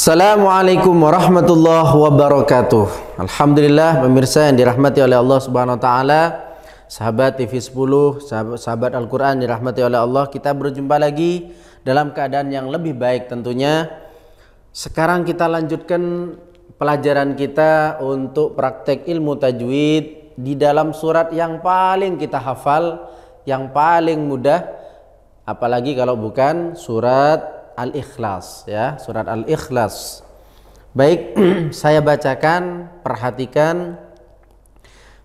Assalamualaikum warahmatullahi wabarakatuh. Alhamdulillah pemirsa yang dirahmati oleh Allah Subhanahu wa taala, sahabat TV 10, sahabat, sahabat Al-Qur'an dirahmati oleh Allah, kita berjumpa lagi dalam keadaan yang lebih baik tentunya. Sekarang kita lanjutkan pelajaran kita untuk praktek ilmu tajwid di dalam surat yang paling kita hafal, yang paling mudah apalagi kalau bukan surat Al-Ikhlas ya, surat Al-Ikhlas. Baik, saya bacakan, perhatikan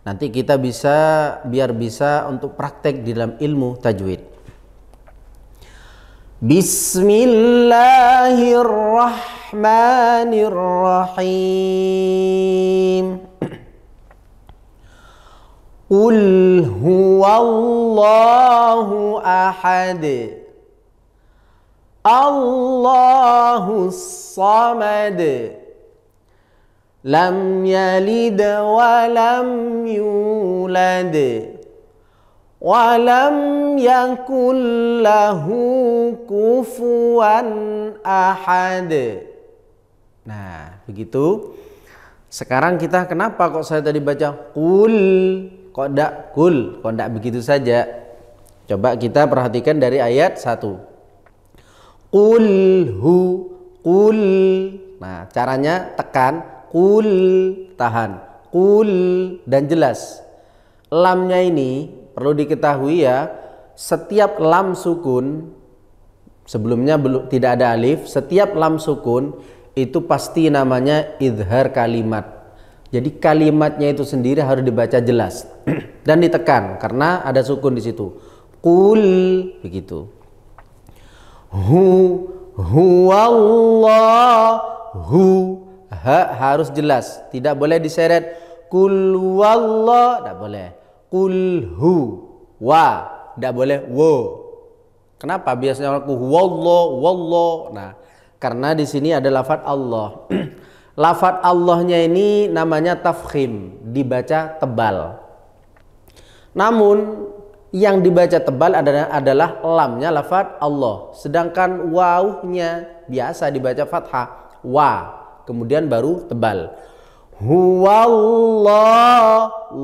nanti kita bisa biar bisa untuk praktek di dalam ilmu tajwid. Bismillahirrahmanirrahim. Qul huwallahu ahad. Allahu samad Lam yalid wa lam yulad Wa lam yakul lahu kufuan ahad Nah begitu sekarang kita kenapa kok saya tadi baca kul kok ndak kul kok ndak begitu saja coba kita perhatikan dari ayat 1 Kul hu kul. Nah, caranya tekan kul tahan. kul dan jelas. Lamnya ini perlu diketahui ya, setiap lam sukun sebelumnya belum tidak ada alif, setiap lam sukun itu pasti namanya idhar kalimat. Jadi kalimatnya itu sendiri harus dibaca jelas dan ditekan karena ada sukun di situ. Kul begitu hu huwallahu ha harus jelas tidak boleh diseret kul wallah tidak boleh kul hu wa tidak boleh wo kenapa biasanya orang wallah wallah nah karena di sini ada lafat Allah lafat Allahnya ini namanya tafkhim dibaca tebal namun yang dibaca tebal adalah, adalah lamnya lafat Allah. Sedangkan wawuhnya biasa dibaca fathah. Wa. Kemudian baru tebal. Huwallah.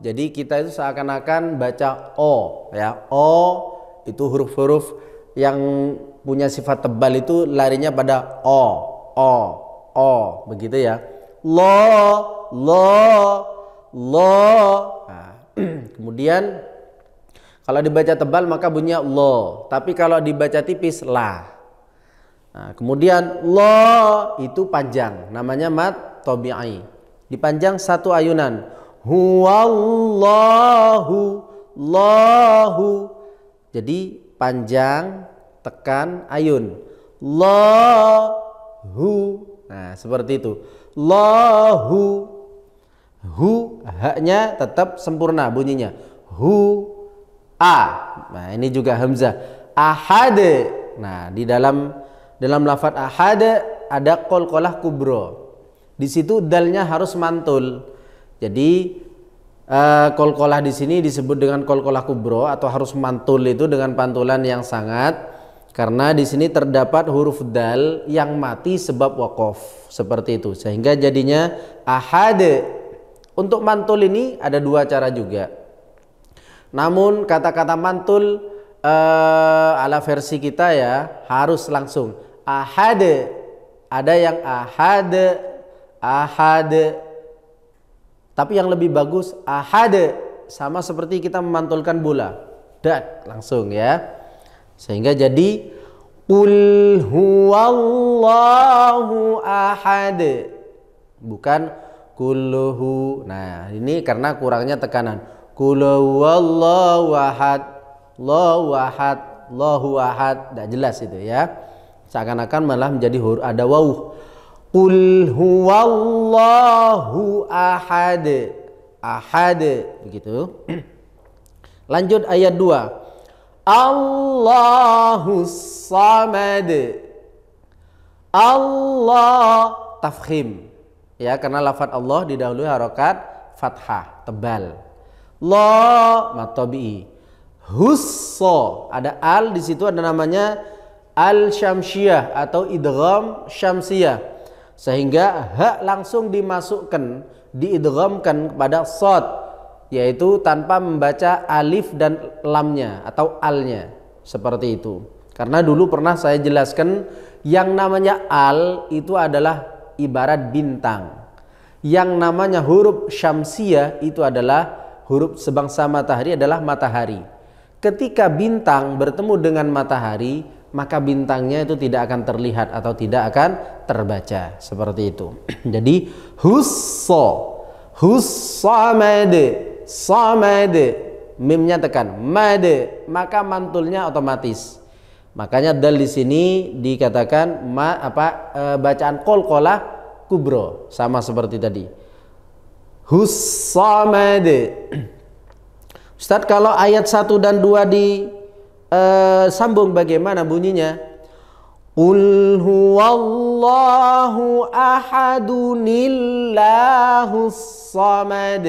Jadi kita itu seakan-akan baca O. ya O itu huruf-huruf yang punya sifat tebal itu larinya pada O. O. O. Begitu ya. Lo. Lo. Lo. Nah, Kemudian kalau dibaca tebal maka bunyinya lo, tapi kalau dibaca tipis la. Nah, kemudian lo itu panjang, namanya mat tobi'i. Dipanjang satu ayunan. Huwallahu, lahu. Jadi panjang tekan ayun. Lahu. Nah, seperti itu. Lahu hu haknya tetap sempurna bunyinya hu a nah ini juga hamzah ahad nah di dalam dalam lafadz ahad ada kolkolah kubro di situ dalnya harus mantul jadi uh, eh, kolkolah di sini disebut dengan kolkolah kubro atau harus mantul itu dengan pantulan yang sangat karena di sini terdapat huruf dal yang mati sebab wakof seperti itu sehingga jadinya ahade untuk mantul ini ada dua cara juga. Namun kata-kata mantul uh, ala versi kita ya harus langsung ahade. Ada yang ahade, ahade. Tapi yang lebih bagus ahade sama seperti kita memantulkan bola. Dat langsung ya. Sehingga jadi Qul huwallahu ahad. Bukan kulluhu. Nah, ini karena kurangnya tekanan. Kullu wallahu ahad. Allahu ahad. Allahu ahad. Tidak jelas itu ya. Seakan-akan malah menjadi huruf ada wawuh. Qul huwallahu ahad. Ahad begitu. Lanjut ayat 2. Allahu samad. Allah tafhim ya karena lafat Allah didahului harokat fathah tebal lo matobi husso ada al di situ ada namanya al syamsiyah atau idrom syamsiyah sehingga ha langsung dimasukkan diidghamkan kepada sod yaitu tanpa membaca alif dan lamnya atau alnya seperti itu karena dulu pernah saya jelaskan yang namanya al itu adalah ibarat bintang. Yang namanya huruf syamsiah itu adalah huruf sebangsa matahari adalah matahari. Ketika bintang bertemu dengan matahari, maka bintangnya itu tidak akan terlihat atau tidak akan terbaca seperti itu. Jadi husso hussamad samad mimnya tekan made, maka mantulnya otomatis Makanya dal di sini dikatakan ma, apa e, bacaan kolkola kubro sama seperti tadi. Hussamad. Ustadz kalau ayat 1 dan 2 di e, bagaimana bunyinya? Qul huwallahu ahadunillahus samad.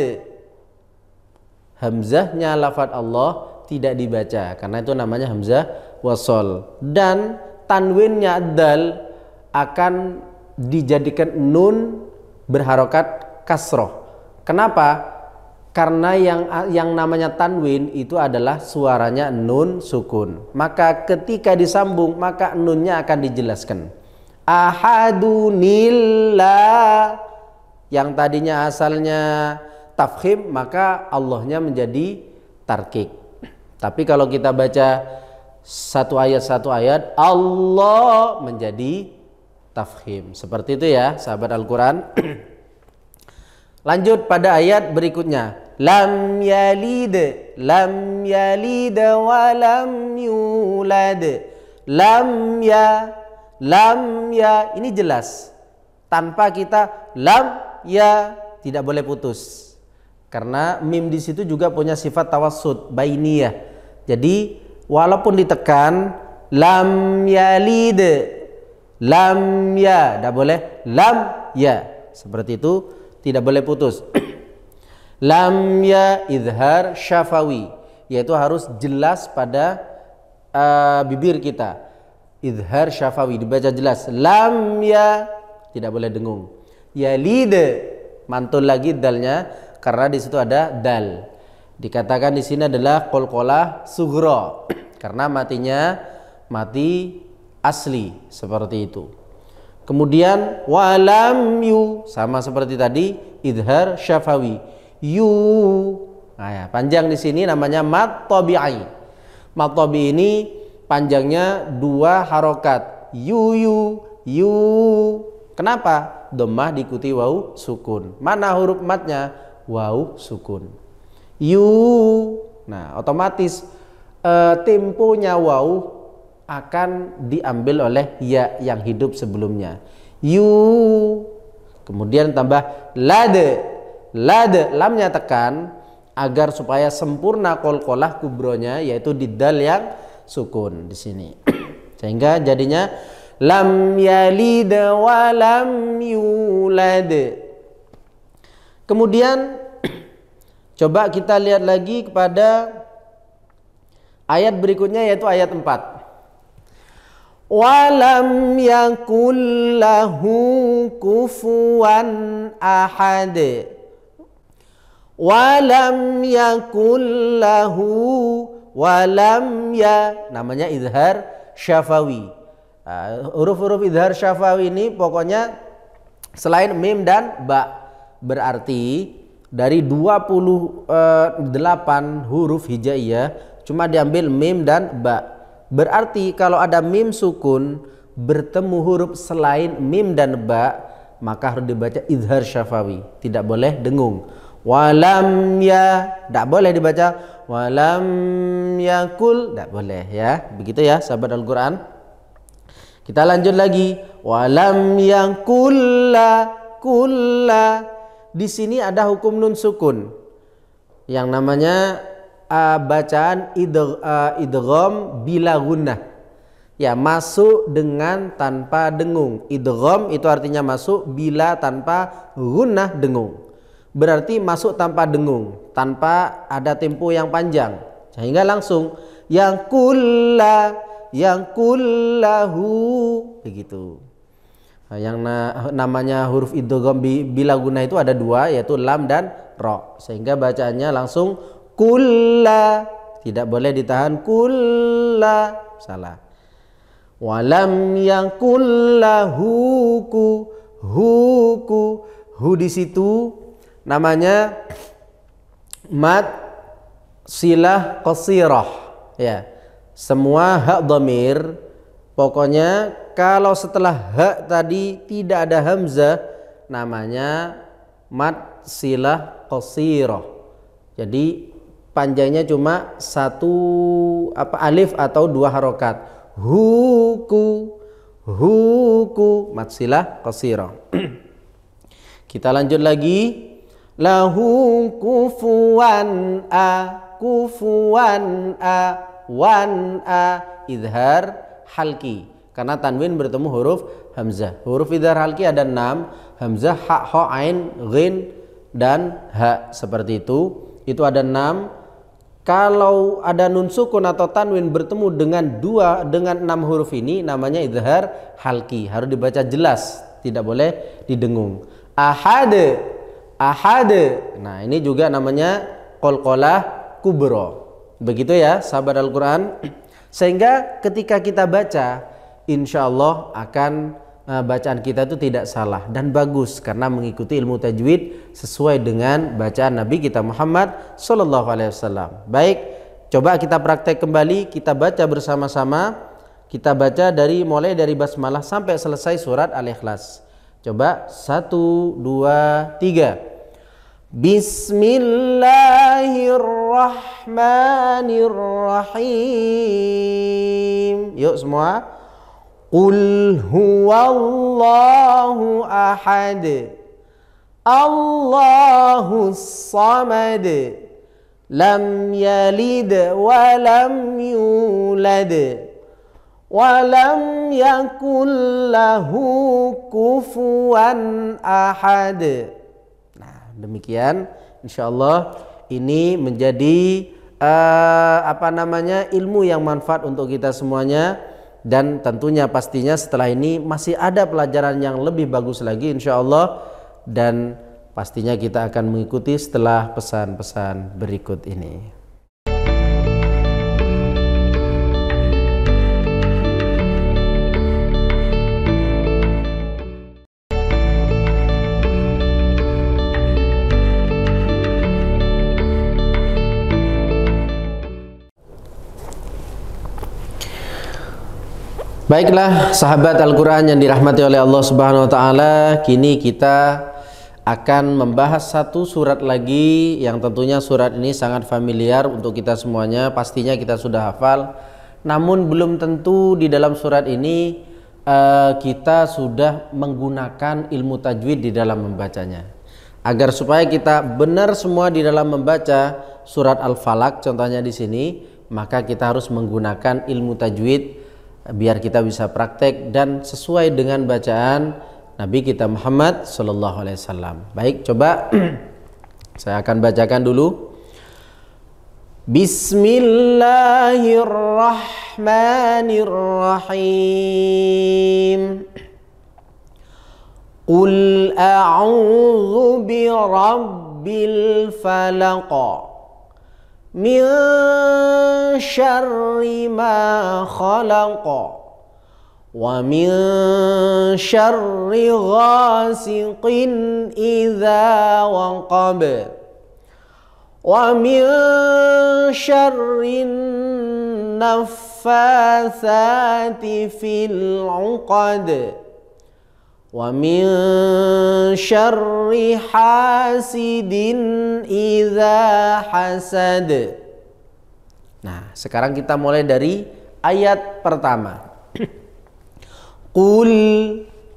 Hamzahnya lafat Allah tidak dibaca karena itu namanya hamzah wasol dan tanwinnya dal akan dijadikan nun berharokat kasroh. Kenapa? Karena yang yang namanya tanwin itu adalah suaranya nun sukun. Maka ketika disambung maka nunnya akan dijelaskan. Ahadunillah yang tadinya asalnya tafhim maka Allahnya menjadi tarkik. Tapi kalau kita baca satu ayat satu ayat Allah menjadi tafhim. Seperti itu ya sahabat Al-Qur'an. Lanjut pada ayat berikutnya. Lam yalid, lam yalid wa lam yulad. Lam ya, lam ya. Ini jelas. Tanpa kita lam ya tidak boleh putus. Karena mim di situ juga punya sifat tawasud bainiyah. Jadi walaupun ditekan lam yalid lam ya tidak boleh lam ya seperti itu tidak boleh putus lam ya idhar syafawi yaitu harus jelas pada uh, bibir kita idhar syafawi dibaca jelas lam ya tidak boleh dengung ya yalid mantul lagi dalnya karena di situ ada dal Dikatakan di sini adalah kolkola sugro karena matinya mati asli seperti itu. Kemudian walam yu sama seperti tadi idhar syafawi yu. Nah, ya, panjang di sini namanya mat tabi'i. Mat tabi ini panjangnya dua harokat yu yu yu. Kenapa? Domah diikuti wau sukun. Mana huruf matnya? Wau sukun you. Nah, otomatis uh, eh, temponya wau akan diambil oleh ya yang hidup sebelumnya. You. Kemudian tambah lade. Lade lamnya tekan agar supaya sempurna kolkolah kubronya yaitu di dal yang sukun di sini. Sehingga jadinya lam yalid wa lam yulad. Kemudian Coba kita lihat lagi kepada ayat berikutnya yaitu ayat 4. Walam yakul lahu kufuwan ahad. Walam yakul kullahu, walam ya namanya izhar syafawi. Ah, huruf-huruf uh, izhar syafawi ini pokoknya selain mim dan ba berarti dari 28 eh, huruf hijaiyah cuma diambil mim dan ba. Berarti kalau ada mim sukun bertemu huruf selain mim dan ba maka harus dibaca izhar syafawi, tidak boleh dengung. Walam ya, tidak boleh dibaca walam yakul, tidak boleh ya. Begitu ya sahabat Al-Qur'an. Kita lanjut lagi. Walam yang kulla kulla di sini ada hukum nun sukun yang namanya uh, bacaan idrom uh, bila gunnah. Ya, masuk dengan tanpa dengung. idrom itu artinya masuk bila tanpa gunah dengung. Berarti masuk tanpa dengung, tanpa ada tempo yang panjang. Sehingga langsung yang kulla yang kullahu begitu. Eh, yang na namanya huruf idgham bila guna itu ada dua yaitu lam dan ro sehingga bacaannya langsung kulla tidak boleh ditahan kulla salah walam yang kulla huku huku hu di situ namanya mat silah qasirah ya semua hak domir Pokoknya kalau setelah ha tadi tidak ada hamzah namanya mad silah qasirah. Jadi panjangnya cuma satu apa alif atau dua harokat. Huku huku matsilah silah Kita lanjut lagi. Lahu kufuan a kufuan a wan a idhar halki karena tanwin bertemu huruf hamzah. Huruf idhar halki ada enam, hamzah, ha, ho, ain, ghin, dan ha seperti itu. Itu ada enam. Kalau ada nun sukun atau tanwin bertemu dengan dua dengan enam huruf ini namanya idhar halki. Harus dibaca jelas, tidak boleh didengung. Ahade, ahade. Nah ini juga namanya kolkolah kubro. Begitu ya sahabat Al-Quran. Sehingga ketika kita baca, insya Allah akan eh, bacaan kita itu tidak salah dan bagus karena mengikuti ilmu tajwid sesuai dengan bacaan Nabi kita Muhammad Shallallahu Alaihi Wasallam. Baik, coba kita praktek kembali, kita baca bersama-sama, kita baca dari mulai dari basmalah sampai selesai surat al-ikhlas. Coba satu, dua, tiga. بسم الله الرحمن الرحيم يوك سمع قل هو الله أحد الله الصمد لم يلد ولم يولد ولم يكن له كفوا أحد Demikian insyaallah ini menjadi uh, apa namanya ilmu yang manfaat untuk kita semuanya dan tentunya pastinya setelah ini masih ada pelajaran yang lebih bagus lagi insyaallah dan pastinya kita akan mengikuti setelah pesan-pesan berikut ini. Baiklah sahabat Al-Quran yang dirahmati oleh Allah Subhanahu Wa Taala, kini kita akan membahas satu surat lagi yang tentunya surat ini sangat familiar untuk kita semuanya. Pastinya kita sudah hafal. Namun belum tentu di dalam surat ini eh, kita sudah menggunakan ilmu tajwid di dalam membacanya. Agar supaya kita benar semua di dalam membaca surat Al-Falak contohnya di sini, maka kita harus menggunakan ilmu tajwid biar kita bisa praktek dan sesuai dengan bacaan Nabi kita Muhammad Sallallahu Alaihi Wasallam. Baik, coba saya akan bacakan dulu. Bismillahirrahmanirrahim. Qul a'udzu Rabbil falaq. من شر ما خلق ومن شر غاسق إذا وقب ومن شر النفاثات في العقد min syarri hasidin iza hasad. Nah sekarang kita mulai dari ayat pertama Qul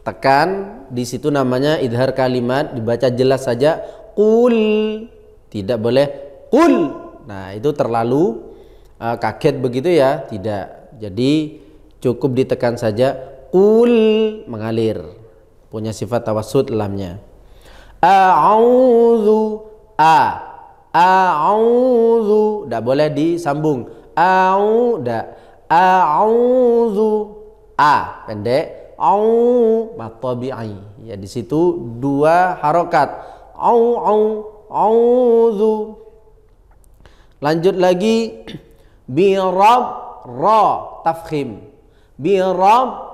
tekan di situ namanya idhar kalimat dibaca jelas saja Qul tidak boleh Qul Nah itu terlalu uh, kaget begitu ya tidak jadi cukup ditekan saja Qul mengalir punya sifat tawasud lamnya a'udzu a a'udzu tidak boleh disambung a'u tidak a'udzu a pendek au matabi'i ya di situ dua harokat au au auzu lanjut lagi bi rab ra tafkhim bi rab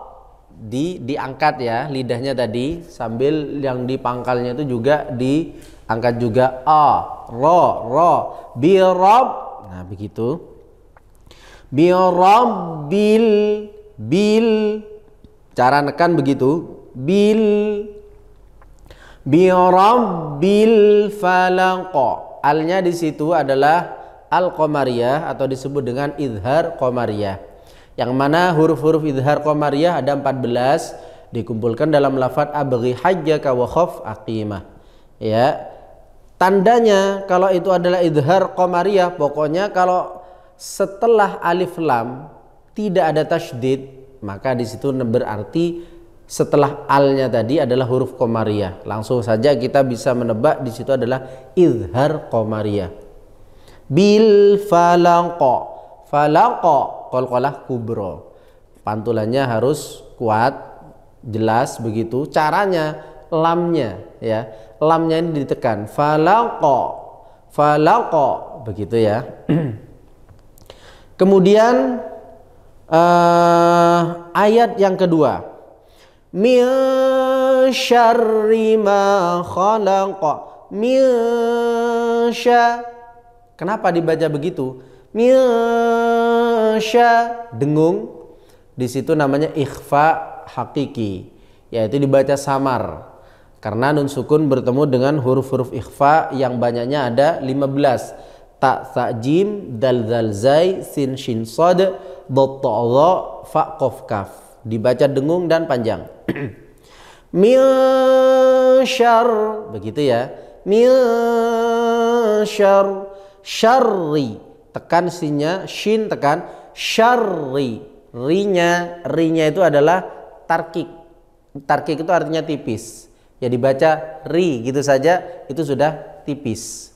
di diangkat ya lidahnya tadi sambil yang di pangkalnya itu juga diangkat juga a ro ro birob nah begitu birob bil bil cara nekan begitu bil birob bil falangko alnya di situ adalah al komariah atau disebut dengan idhar komaria yang mana huruf-huruf idhar komariah ada 14 dikumpulkan dalam lafad abri hajja kawakhof aqimah ya tandanya kalau itu adalah idhar komariah pokoknya kalau setelah alif lam tidak ada tajdid maka di situ berarti setelah alnya tadi adalah huruf komariah. Langsung saja kita bisa menebak di situ adalah idhar komariah. Bil falaqo falaqa qalqalah kubro pantulannya harus kuat jelas begitu caranya lamnya ya lamnya ini ditekan falaqa falaqa begitu ya kemudian uh, ayat yang kedua min syarri ma khalaqa min sya kenapa dibaca begitu mirsya dengung di situ namanya ikhfa hakiki yaitu dibaca samar karena nun sukun bertemu dengan huruf-huruf ikhfa yang banyaknya ada 15 ta sa jim dal dal zai sin shin sod dot ta Allah, fa kof kaf dibaca dengung dan panjang milsyar begitu ya milsyar syarri tekan sinnya shin tekan syarri rinya rinya itu adalah tarkik tarkik itu artinya tipis ya dibaca ri gitu saja itu sudah tipis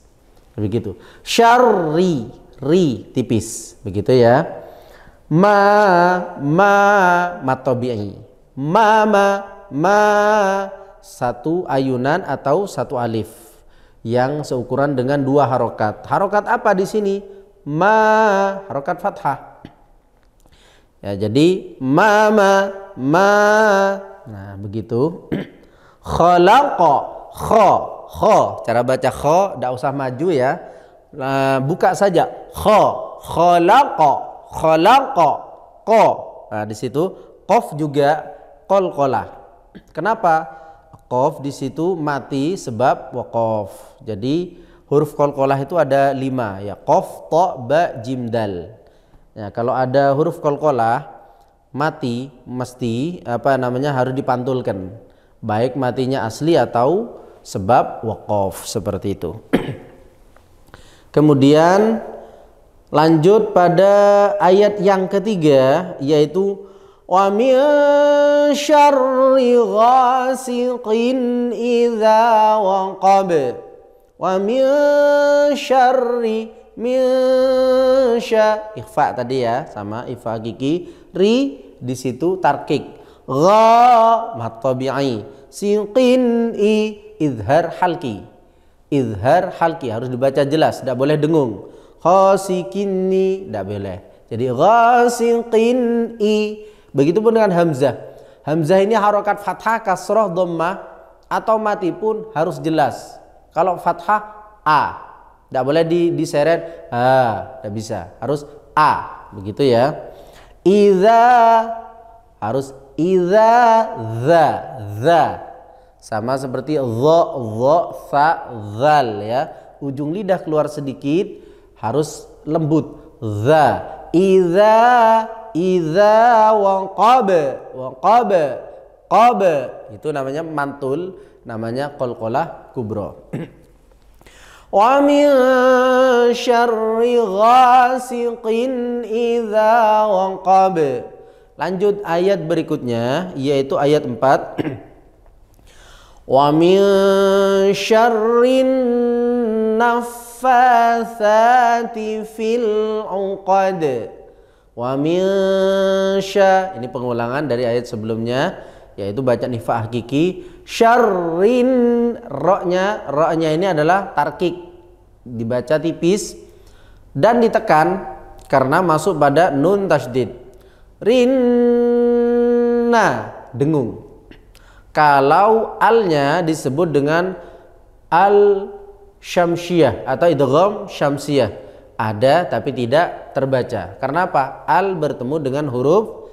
begitu syarri ri tipis begitu ya ma ma matobi'i ma ma ma satu ayunan atau satu alif yang seukuran dengan dua harokat harokat apa di sini ma harokat fathah ya jadi ma ma ma nah begitu khalaqa kho kho cara baca kho tidak usah maju ya nah buka saja kho khalaqa khalaqa ko nah di situ kof juga kol kola kenapa kof di situ mati sebab wakof jadi huruf kolkolah itu ada lima ya kof to ba jim dal ya, kalau ada huruf kolkolah mati mesti apa namanya harus dipantulkan baik matinya asli atau sebab wakof seperti itu kemudian lanjut pada ayat yang ketiga yaitu wa min syarri ghasiqin idza waqab wa min syarri min sya ikhfa tadi ya sama ifa gigi ri di situ tarkik gha matabi'i sinqin siqin i izhar halki izhar halki harus dibaca jelas tidak boleh dengung khasikinni tidak boleh jadi ghasiqin i begitupun dengan hamzah hamzah ini harokat fathah kasroh dhammah atau mati pun harus jelas kalau fathah a, tidak boleh di, diseret a, tidak bisa. Harus a, begitu ya. Iza harus iza za za sama seperti zo zo fa zal ya ujung lidah keluar sedikit harus lembut za iza iza wangqab wangqab kobe itu namanya mantul namanya kolkolah kubro. Wa min syarri ghasiqin idza waqab. Lanjut ayat berikutnya yaitu ayat 4. Wa min syarrin naffatsati fil 'uqad. Wa min ini pengulangan dari ayat sebelumnya yaitu baca nifah hakiki syarrin roknya roknya ini adalah tarkik dibaca tipis dan ditekan karena masuk pada nun tasdid rinna dengung kalau alnya disebut dengan al syamsiyah atau idgham syamsiyah ada tapi tidak terbaca karena apa al bertemu dengan huruf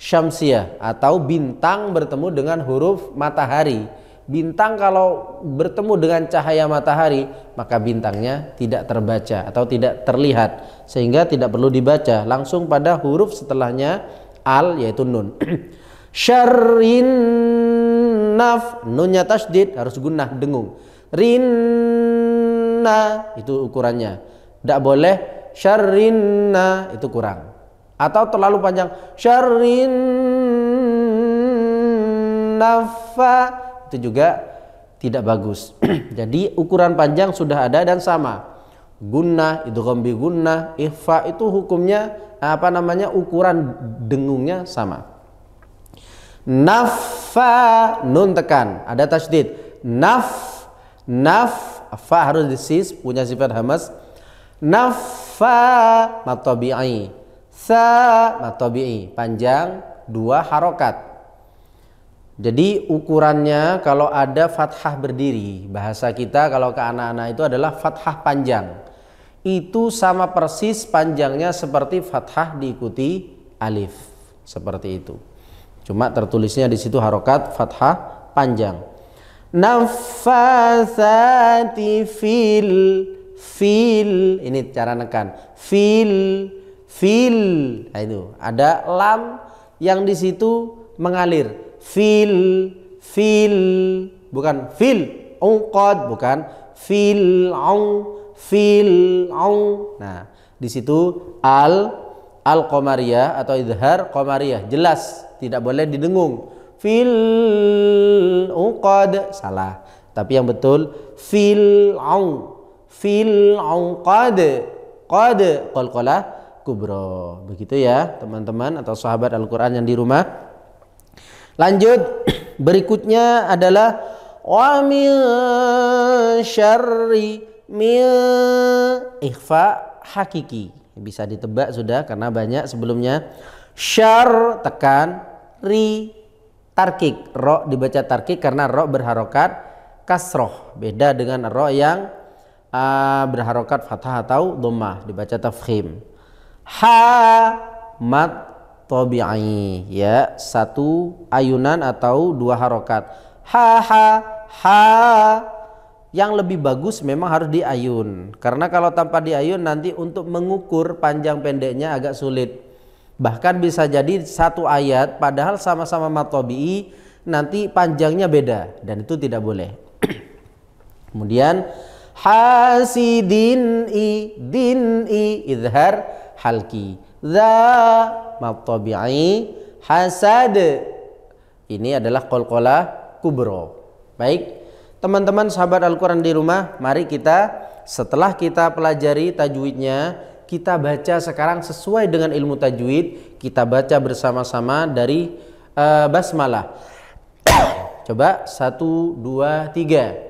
syamsiah atau bintang bertemu dengan huruf matahari. Bintang kalau bertemu dengan cahaya matahari, maka bintangnya tidak terbaca atau tidak terlihat sehingga tidak perlu dibaca, langsung pada huruf setelahnya al yaitu nun. Syarrin naf nunnya tasdid harus gunnah dengung. Rinna itu ukurannya. Tidak boleh syarrinna itu kurang atau terlalu panjang syarrin nafa itu juga tidak bagus. Jadi ukuran panjang sudah ada dan sama. Guna itu bi guna, ifa itu hukumnya apa namanya ukuran dengungnya sama. Nafa nun tekan, ada tasdid Naf naf fa harus disis punya sifat hamas. Nafa matabi'i Sa matobi'i panjang dua harokat. Jadi ukurannya kalau ada fathah berdiri, bahasa kita kalau ke anak-anak itu adalah fathah panjang. Itu sama persis panjangnya seperti fathah diikuti alif. Seperti itu. Cuma tertulisnya di situ harokat fathah panjang. Nafasati fil fil ini cara nekan. Fil fil nah itu ada lam yang di situ mengalir fil fil bukan fil ongkod bukan fil ong fil ong nah di situ al al komaria atau idhar komaria jelas tidak boleh didengung fil ongkod salah tapi yang betul fil ong fil ong kode kol kolah kubro. Begitu ya teman-teman atau sahabat Al-Quran yang di rumah. Lanjut berikutnya adalah wa min syarri min ikhfa hakiki. Bisa ditebak sudah karena banyak sebelumnya. Syar tekan ri tarkik. Ro dibaca tarkik karena ro berharokat kasroh. Beda dengan ro yang uh, berharokat fathah atau domah dibaca tafkhim ha mat tabi'i ya satu ayunan atau dua harokat ha ha ha yang lebih bagus memang harus diayun karena kalau tanpa diayun nanti untuk mengukur panjang pendeknya agak sulit bahkan bisa jadi satu ayat padahal sama-sama matobi'i nanti panjangnya beda dan itu tidak boleh kemudian hasidin i din i idhar halki za mad hasad ini adalah kolkola kubro baik teman-teman sahabat Al-Quran di rumah mari kita setelah kita pelajari tajwidnya kita baca sekarang sesuai dengan ilmu tajwid kita baca bersama-sama dari uh, basmalah coba satu dua tiga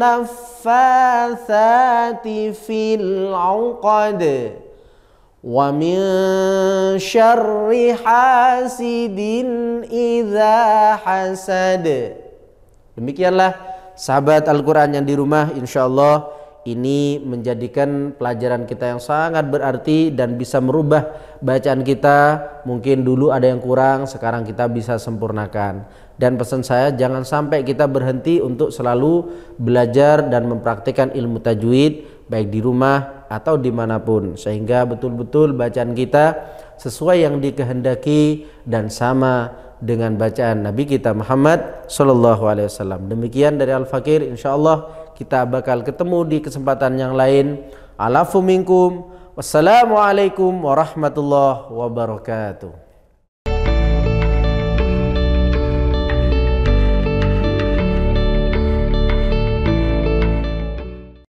النفاثات في العقد ومن شر حاسد إذا حسد demikianlah sahabat Al-Quran yang di rumah insya Allah ini menjadikan pelajaran kita yang sangat berarti dan bisa merubah bacaan kita. Mungkin dulu ada yang kurang, sekarang kita bisa sempurnakan. Dan pesan saya jangan sampai kita berhenti untuk selalu belajar dan mempraktikkan ilmu tajwid baik di rumah atau dimanapun sehingga betul-betul bacaan kita sesuai yang dikehendaki dan sama dengan bacaan Nabi kita Muhammad Shallallahu Alaihi Wasallam. Demikian dari Al Fakir, insya Allah kita bakal ketemu di kesempatan yang lain. Alafu minkum. Wassalamualaikum warahmatullahi wabarakatuh.